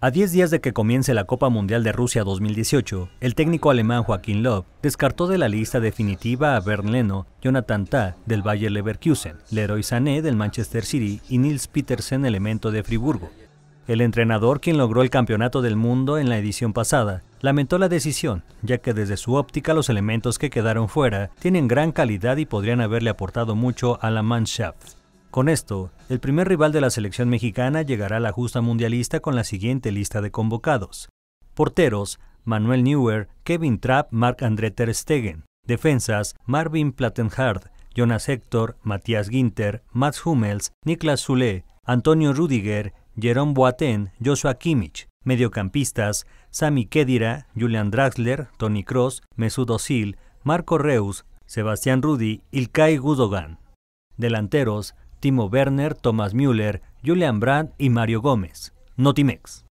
A 10 días de que comience la Copa Mundial de Rusia 2018, el técnico alemán Joaquín Love descartó de la lista definitiva a Bern Leno, Jonathan Tah del Bayer Leverkusen, Leroy Sané del Manchester City y Nils Petersen, elemento de Friburgo. El entrenador, quien logró el campeonato del mundo en la edición pasada, lamentó la decisión, ya que desde su óptica los elementos que quedaron fuera tienen gran calidad y podrían haberle aportado mucho a la Mannschaft. Con esto, el primer rival de la selección mexicana llegará a la justa mundialista con la siguiente lista de convocados. Porteros, Manuel Neuer, Kevin Trapp, Marc-André Ter Stegen. Defensas, Marvin Plattenhardt, Jonas Hector, Matías Ginter, Max Hummels, Niklas Zule, Antonio Rudiger, Jerome Boateng, Joshua Kimmich. Mediocampistas, Sami Kedira, Julian Draxler, Tony Cross, Mesut Özil, Marco Reus, Sebastián Rudi, Ilkay Gudogan. Delanteros, Timo Werner, Thomas Müller, Julian Brandt y Mario Gómez. Notimex.